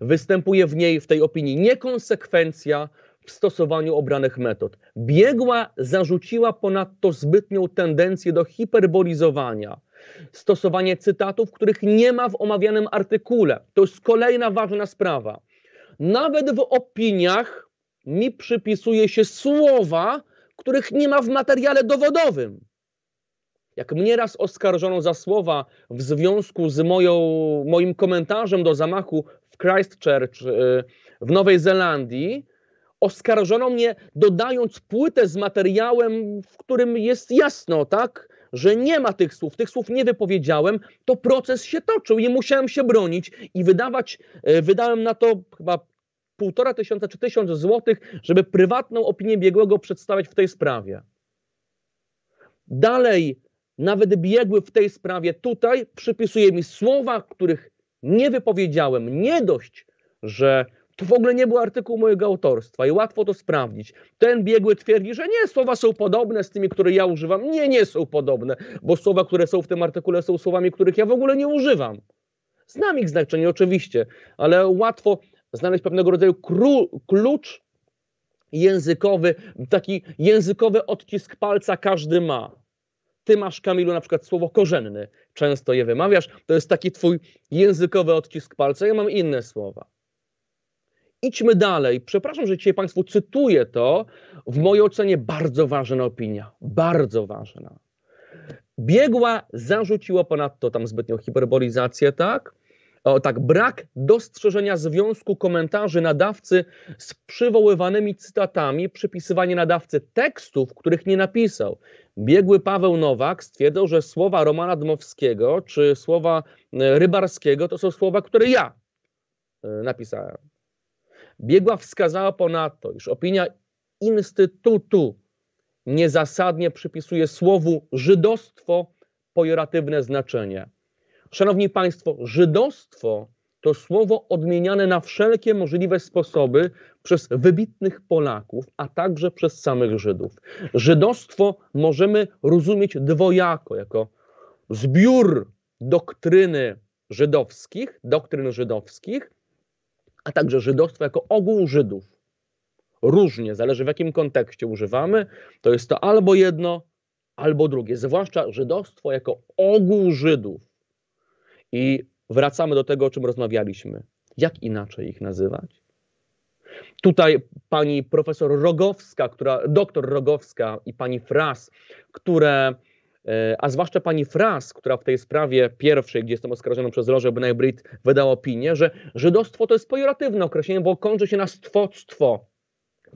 występuje w niej, w tej opinii, niekonsekwencja w stosowaniu obranych metod. Biegła zarzuciła ponadto zbytnią tendencję do hiperbolizowania, stosowanie cytatów, których nie ma w omawianym artykule. To jest kolejna ważna sprawa. Nawet w opiniach mi przypisuje się słowa, których nie ma w materiale dowodowym. Jak mnie raz oskarżono za słowa w związku z moją, moim komentarzem do zamachu w Christchurch y, w Nowej Zelandii, oskarżono mnie, dodając płytę z materiałem, w którym jest jasno, tak? że nie ma tych słów, tych słów nie wypowiedziałem, to proces się toczył i musiałem się bronić i wydawać, e, wydałem na to chyba półtora tysiąca czy tysiąc złotych, żeby prywatną opinię biegłego przedstawiać w tej sprawie. Dalej, nawet biegły w tej sprawie tutaj przypisuje mi słowa, których nie wypowiedziałem. Nie dość, że to w ogóle nie był artykuł mojego autorstwa i łatwo to sprawdzić. Ten biegły twierdzi, że nie, słowa są podobne z tymi, które ja używam. Nie, nie są podobne, bo słowa, które są w tym artykule, są słowami, których ja w ogóle nie używam. Znam ich znaczenie oczywiście, ale łatwo znaleźć pewnego rodzaju klucz językowy, taki językowy odcisk palca każdy ma ty masz, Kamilu, na przykład słowo korzenny, często je wymawiasz, to jest taki twój językowy odcisk palca, ja mam inne słowa idźmy dalej. Przepraszam, że dzisiaj Państwu cytuję to. W mojej ocenie bardzo ważna opinia. Bardzo ważna. Biegła zarzuciła ponadto tam zbytnią hiperbolizację, tak? O, tak, brak dostrzeżenia związku komentarzy nadawcy z przywoływanymi cytatami, przypisywanie nadawcy tekstów, których nie napisał. Biegły Paweł Nowak stwierdzał, że słowa Romana Dmowskiego czy słowa e, Rybarskiego to są słowa, które ja e, napisałem. Biegła wskazała ponadto, iż opinia Instytutu niezasadnie przypisuje słowu żydostwo pojoratywne znaczenie. Szanowni Państwo, żydostwo to słowo odmieniane na wszelkie możliwe sposoby przez wybitnych Polaków, a także przez samych Żydów. Żydostwo możemy rozumieć dwojako, jako zbiór doktryny żydowskich, doktryn żydowskich, a także żydostwo jako ogół Żydów. Różnie, zależy w jakim kontekście używamy, to jest to albo jedno, albo drugie, zwłaszcza żydostwo jako ogół Żydów. I wracamy do tego, o czym rozmawialiśmy. Jak inaczej ich nazywać? Tutaj pani profesor Rogowska, która, doktor Rogowska i pani Fras, które E, a zwłaszcza pani Fras, która w tej sprawie pierwszej, gdzie jestem oskarżoną przez Loże Bnebrit, wydała opinię, że żydostwo to jest pojoratywne określenie, bo kończy się na stwoctwo,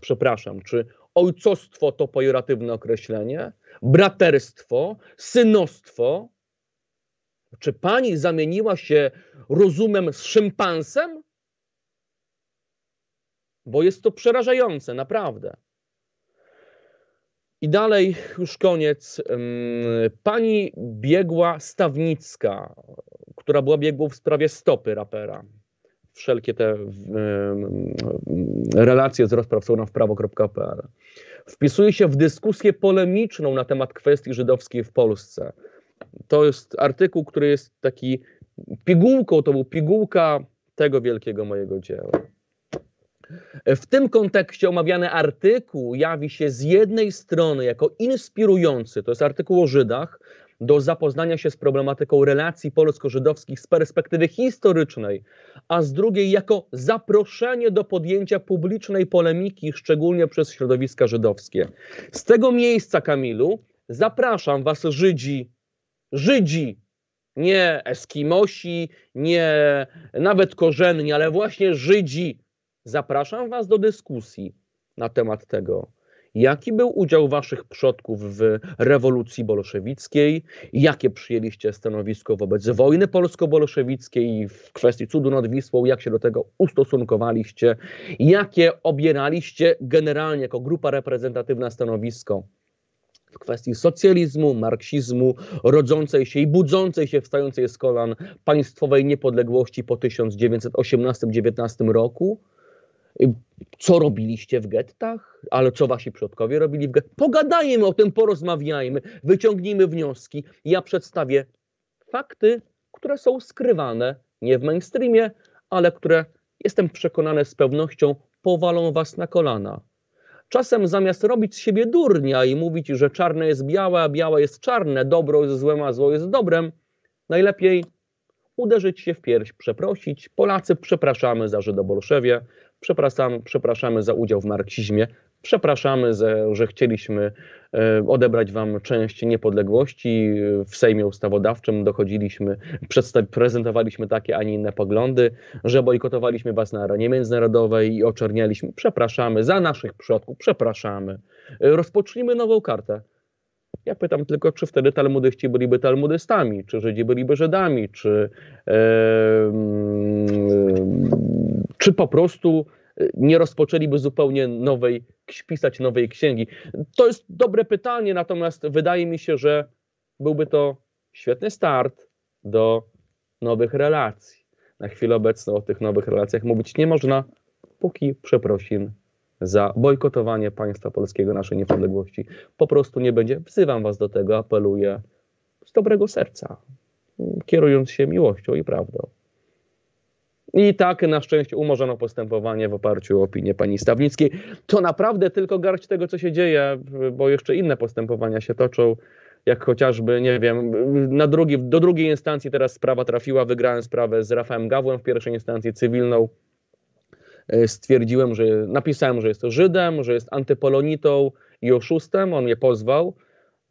przepraszam, czy ojcostwo to pojoratywne określenie, braterstwo, synostwo. Czy pani zamieniła się rozumem z szympansem? Bo jest to przerażające, naprawdę. I dalej, już koniec. Pani biegła Stawnicka, która była biegłą w sprawie stopy rapera. Wszelkie te relacje z rozpraw są na wprawo.pl. Wpisuje się w dyskusję polemiczną na temat kwestii żydowskiej w Polsce. To jest artykuł, który jest taki pigułką, to był pigułka tego wielkiego mojego dzieła. W tym kontekście omawiany artykuł jawi się z jednej strony jako inspirujący, to jest artykuł o Żydach, do zapoznania się z problematyką relacji polsko-żydowskich z perspektywy historycznej, a z drugiej jako zaproszenie do podjęcia publicznej polemiki, szczególnie przez środowiska żydowskie. Z tego miejsca, Kamilu, zapraszam Was, Żydzi, Żydzi, nie Eskimosi, nie nawet korzenni, ale właśnie Żydzi Zapraszam Was do dyskusji na temat tego, jaki był udział Waszych przodków w rewolucji bolszewickiej, jakie przyjęliście stanowisko wobec wojny polsko-bolszewickiej w kwestii cudu nad Wisłą, jak się do tego ustosunkowaliście, jakie obieraliście generalnie jako grupa reprezentatywna stanowisko w kwestii socjalizmu, marksizmu, rodzącej się i budzącej się, wstającej z kolan państwowej niepodległości po 1918-19 roku co robiliście w gettach, ale co wasi przodkowie robili w gettach. Pogadajmy o tym, porozmawiajmy, wyciągnijmy wnioski. Ja przedstawię fakty, które są skrywane, nie w mainstreamie, ale które jestem przekonany z pewnością powalą was na kolana. Czasem zamiast robić z siebie durnia i mówić, że czarne jest białe, a białe jest czarne, dobro jest złem, a zło jest dobrem, najlepiej uderzyć się w pierś, przeprosić. Polacy przepraszamy za Żydobolszewie, przepraszam, przepraszamy za udział w marksizmie, przepraszamy, za, że chcieliśmy e, odebrać wam część niepodległości. W Sejmie Ustawodawczym dochodziliśmy, prezentowaliśmy takie, a nie inne poglądy, że bojkotowaliśmy was na arenie międzynarodowej i oczernialiśmy. Przepraszamy za naszych przodków, przepraszamy. E, rozpocznijmy nową kartę. Ja pytam tylko, czy wtedy talmudyści byliby talmudystami, czy Żydzi byliby Żydami, czy... Yy, yy, czy po prostu y, nie rozpoczęliby zupełnie nowej, pisać nowej księgi? To jest dobre pytanie, natomiast wydaje mi się, że byłby to świetny start do nowych relacji. Na chwilę obecną o tych nowych relacjach mówić nie można, póki przeprosin za bojkotowanie państwa polskiego, naszej niepodległości. Po prostu nie będzie. Wzywam was do tego, apeluję z dobrego serca, kierując się miłością i prawdą. I tak na szczęście umorzono postępowanie w oparciu o opinię pani Stawnickiej. To naprawdę tylko garść tego, co się dzieje, bo jeszcze inne postępowania się toczą jak chociażby, nie wiem, na drugi, do drugiej instancji teraz sprawa trafiła, wygrałem sprawę z Rafałem Gawłem w pierwszej instancji cywilną. E, stwierdziłem, że napisałem, że jest to Żydem, że jest antypolonitą i oszustem. On mnie pozwał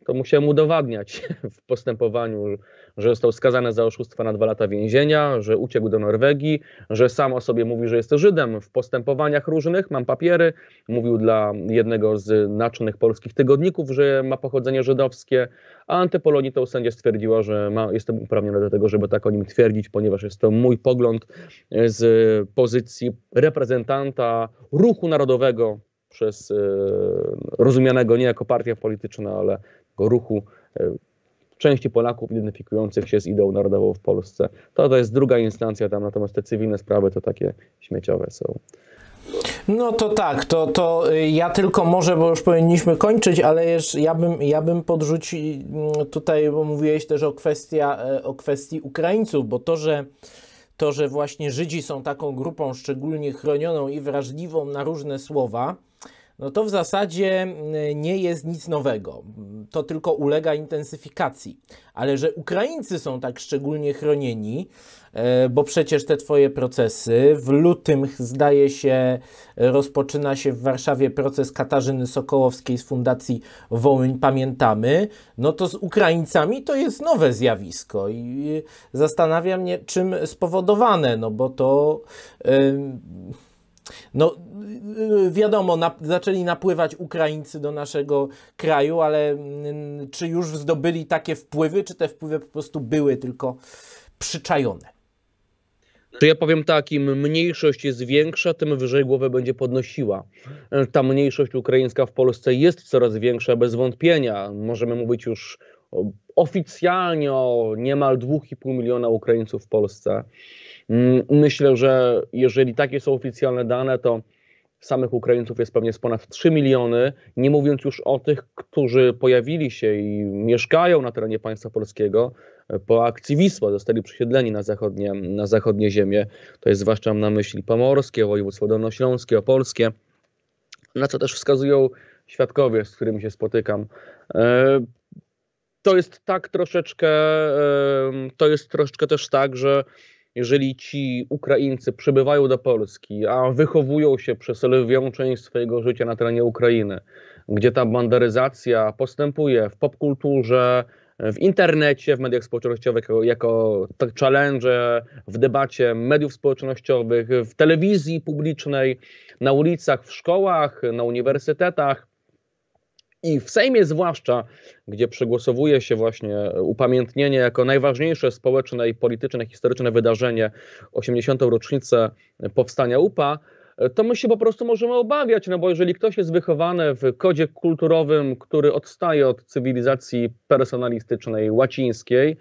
to musiałem udowadniać w postępowaniu, że został skazany za oszustwa na dwa lata więzienia, że uciekł do Norwegii, że sam o sobie mówi, że jest Żydem. W postępowaniach różnych mam papiery. Mówił dla jednego z naczelnych polskich tygodników, że ma pochodzenie żydowskie, a antypolonitą sędzia stwierdziła, że ma, jestem uprawniony do tego, żeby tak o nim twierdzić, ponieważ jest to mój pogląd e, z pozycji reprezentanta ruchu narodowego przez e, rozumianego nie jako partia polityczna, ale ruchu e, części Polaków identyfikujących się z ideą narodową w Polsce. To, to jest druga instancja tam, natomiast te cywilne sprawy to takie śmieciowe są. No to tak, to, to y, ja tylko może, bo już powinniśmy kończyć, ale jeszcze ja bym, ja bym podrzucił mm, tutaj, bo mówiłeś też o, kwestia, e, o kwestii Ukraińców, bo to, że to, że właśnie Żydzi są taką grupą szczególnie chronioną i wrażliwą na różne słowa, no to w zasadzie mm, nie jest nic nowego. To tylko ulega intensyfikacji. Ale że Ukraińcy są tak szczególnie chronieni, e, bo przecież te twoje procesy w lutym zdaje się rozpoczyna się w Warszawie proces Katarzyny Sokołowskiej z Fundacji Wołyń Pamiętamy, no to z Ukraińcami to jest nowe zjawisko i e, zastanawia mnie czym spowodowane, no bo to yy, no, y, y, wiadomo, na, zaczęli napływać Ukraińcy do naszego kraju, ale mm, czy już zdobyli takie wpływy, czy te wpływy po prostu były tylko przyczajone? To ja powiem tak, im mniejszość jest większa, tym wyżej głowę będzie podnosiła. E, ta mniejszość ukraińska w Polsce jest coraz większa bez wątpienia. Możemy mówić już oficjalnie o niemal 2,5 miliona Ukraińców w Polsce. Mm, myślę, że jeżeli takie są oficjalne dane, to samych Ukraińców jest pewnie z ponad 3 miliony, nie mówiąc już o tych, którzy pojawili się i mieszkają na terenie państwa polskiego e, po akcji Wisła, zostali przesiedleni na zachodnie, na zachodnie ziemie. To jest zwłaszcza na myśli pomorskie, województwo dolnośląskie, opolskie, na co też wskazują świadkowie, z którymi się spotykam. E, to jest tak troszeczkę, e, to jest troszeczkę też tak, że jeżeli ci Ukraińcy przybywają do Polski, a wychowują się przez lwią część swojego życia na terenie Ukrainy, gdzie ta banderyzacja postępuje w popkulturze, w internecie, w mediach społecznościowych, jako, jako tak challenge, w debacie mediów społecznościowych, w telewizji publicznej, na ulicach, w szkołach, na uniwersytetach, i w Sejmie zwłaszcza, gdzie przegłosowuje się właśnie upamiętnienie jako najważniejsze społeczne i polityczne, historyczne wydarzenie 80. rocznicę powstania UPA, to my się po prostu możemy obawiać, no bo jeżeli ktoś jest wychowany w kodzie kulturowym, który odstaje od cywilizacji personalistycznej, łacińskiej,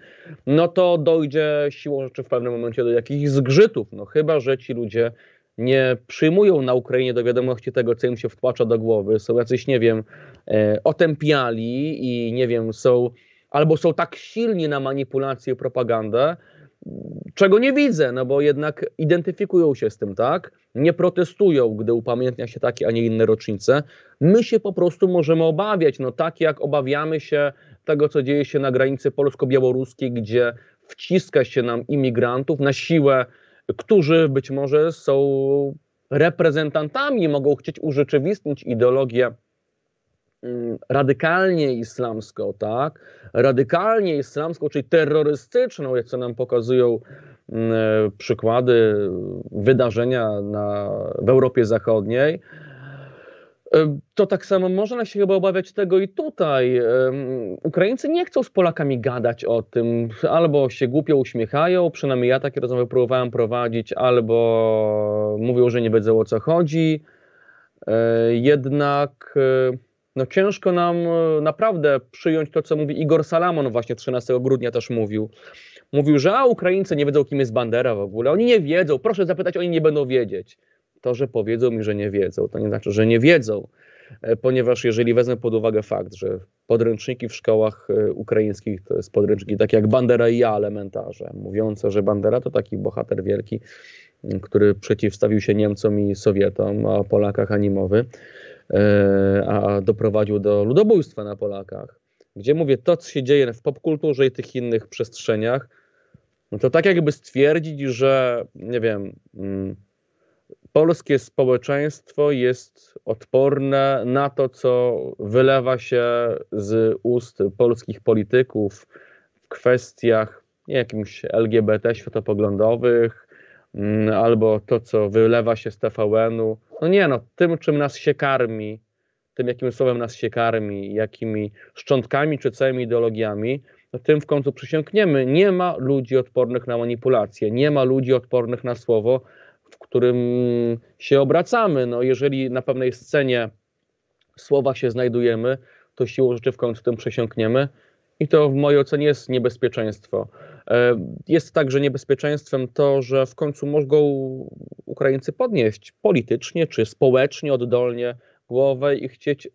no to dojdzie siłą rzeczy w pewnym momencie do jakichś zgrzytów, no chyba, że ci ludzie nie przyjmują na Ukrainie do wiadomości tego, co im się wtłacza do głowy. Są jacyś, nie wiem, e, otępiali i nie wiem, są albo są tak silni na manipulację i propagandę, czego nie widzę, no bo jednak identyfikują się z tym, tak? Nie protestują, gdy upamiętnia się takie, a nie inne rocznice. My się po prostu możemy obawiać, no tak jak obawiamy się tego, co dzieje się na granicy polsko-białoruskiej, gdzie wciska się nam imigrantów na siłę którzy być może są reprezentantami, mogą chcieć urzeczywistnić ideologię mm, radykalnie islamską, tak? Radykalnie islamską, czyli terrorystyczną, jak co nam pokazują mm, przykłady wydarzenia na, w Europie Zachodniej, to tak samo można się chyba obawiać tego i tutaj. Ukraińcy nie chcą z Polakami gadać o tym, albo się głupio uśmiechają, przynajmniej ja takie rozmowy próbowałem prowadzić, albo mówią, że nie wiedzą o co chodzi. E, jednak e, no ciężko nam e, naprawdę przyjąć to, co mówi Igor Salamon, właśnie 13 grudnia też mówił. Mówił, że a Ukraińcy nie wiedzą, kim jest Bandera w ogóle. Oni nie wiedzą, proszę zapytać, oni nie będą wiedzieć to, że powiedzą mi, że nie wiedzą, to nie znaczy, że nie wiedzą, e, ponieważ jeżeli wezmę pod uwagę fakt, że podręczniki w szkołach e, ukraińskich to jest podręczniki takie jak Bandera i ja, elementarze, mówiące, że Bandera to taki bohater wielki, który przeciwstawił się Niemcom i Sowietom, a o Polakach animowy, e, a doprowadził do ludobójstwa na Polakach. Gdzie mówię, to co się dzieje w popkulturze i tych innych przestrzeniach, no to tak jakby stwierdzić, że nie wiem, polskie społeczeństwo jest odporne na to, co wylewa się z ust polskich polityków w kwestiach jakimś LGBT światopoglądowych, mm, albo to, co wylewa się z TVN-u. No nie, no tym, czym nas się karmi, tym, jakim słowem nas się karmi, jakimi szczątkami czy całymi ideologiami, no tym w końcu przysiągniemy. Nie ma ludzi odpornych na manipulacje, nie ma ludzi odpornych na słowo, w którym się obracamy. No, jeżeli na pewnej scenie słowa się znajdujemy, to siłą rzeczy w końcu tym przesiąkniemy i to w mojej ocenie jest niebezpieczeństwo. E, jest także niebezpieczeństwem to, że w końcu mogą Ukraińcy podnieść politycznie czy społecznie, oddolnie głowę i chcieć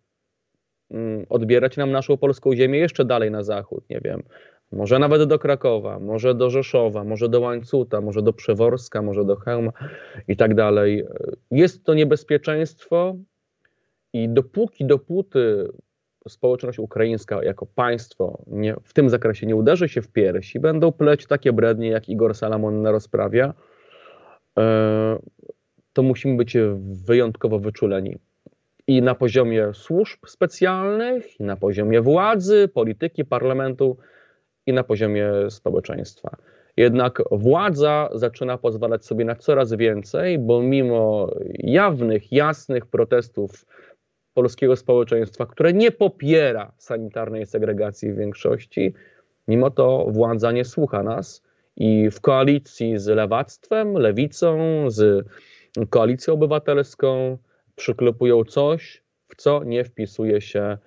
mm, odbierać nam naszą polską ziemię jeszcze dalej na zachód, nie wiem, może nawet do Krakowa, może do Rzeszowa, może do Łańcuta, może do Przeworska, może do Chełma i tak dalej. Jest to niebezpieczeństwo i dopóki, dopóty społeczność ukraińska jako państwo nie, w tym zakresie nie uderzy się w piersi, będą pleć takie brednie jak Igor Salamon na rozprawia, e, to musimy być wyjątkowo wyczuleni. I na poziomie służb specjalnych, i na poziomie władzy, polityki, parlamentu, i na poziomie społeczeństwa. Jednak władza zaczyna pozwalać sobie na coraz więcej, bo mimo jawnych, jasnych protestów polskiego społeczeństwa, które nie popiera sanitarnej segregacji w większości, mimo to władza nie słucha nas i w koalicji z lewactwem, lewicą, z koalicją obywatelską przyklepują coś, w co nie wpisuje się e,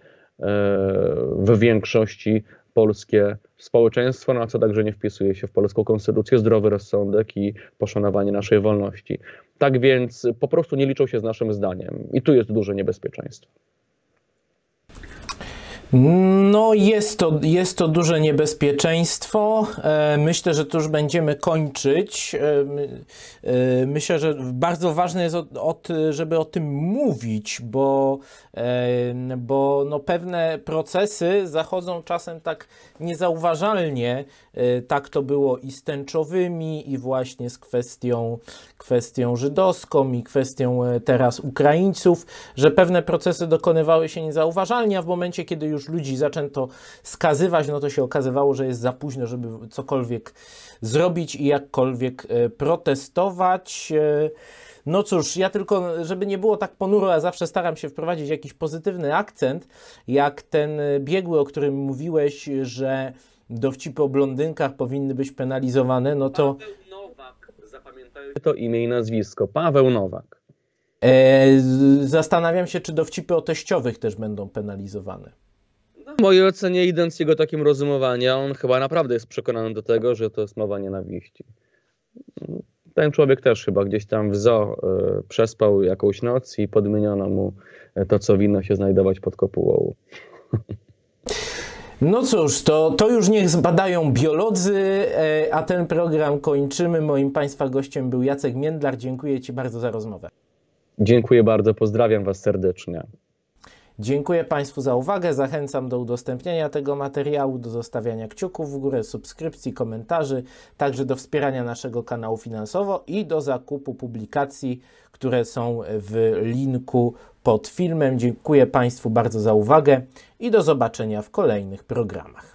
w większości polskie społeczeństwo, na no co także nie wpisuje się w polską konstytucję zdrowy rozsądek i poszanowanie naszej wolności. Tak więc po prostu nie liczą się z naszym zdaniem i tu jest duże niebezpieczeństwo. No, jest to, jest to duże niebezpieczeństwo. E, myślę, że tu już będziemy kończyć. E, e, myślę, że bardzo ważne jest, od, od, żeby o tym mówić, bo, bo no pewne procesy zachodzą czasem tak niezauważalnie. Tak to było i z tęczowymi, i właśnie z kwestią, kwestią żydowską, i kwestią teraz Ukraińców, że pewne procesy dokonywały się niezauważalnie, a w momencie, kiedy już już ludzi zaczęto skazywać, no to się okazywało, że jest za późno, żeby cokolwiek zrobić i jakkolwiek e, protestować. E, no cóż, ja tylko, żeby nie było tak ponuro, ja zawsze staram się wprowadzić jakiś pozytywny akcent, jak ten e, biegły, o którym mówiłeś, że dowcipy o blondynkach powinny być penalizowane, no to... Paweł Nowak, to imię i nazwisko. Paweł Nowak. E, zastanawiam się, czy dowcipy o teściowych też będą penalizowane. W mojej ocenie, idąc jego takim rozumowaniem. on chyba naprawdę jest przekonany do tego, że to jest mowa nienawiści. Ten człowiek też chyba gdzieś tam w zoo y, przespał jakąś noc i podmieniono mu e, to, co winno się znajdować pod kopułą. No cóż, to, to już niech zbadają biolodzy, e, a ten program kończymy. Moim Państwa gościem był Jacek Międlar. Dziękuję Ci bardzo za rozmowę. Dziękuję bardzo, pozdrawiam Was serdecznie. Dziękuję Państwu za uwagę. Zachęcam do udostępniania tego materiału, do zostawiania kciuków w górę, subskrypcji, komentarzy, także do wspierania naszego kanału finansowo i do zakupu publikacji, które są w linku pod filmem. Dziękuję Państwu bardzo za uwagę i do zobaczenia w kolejnych programach.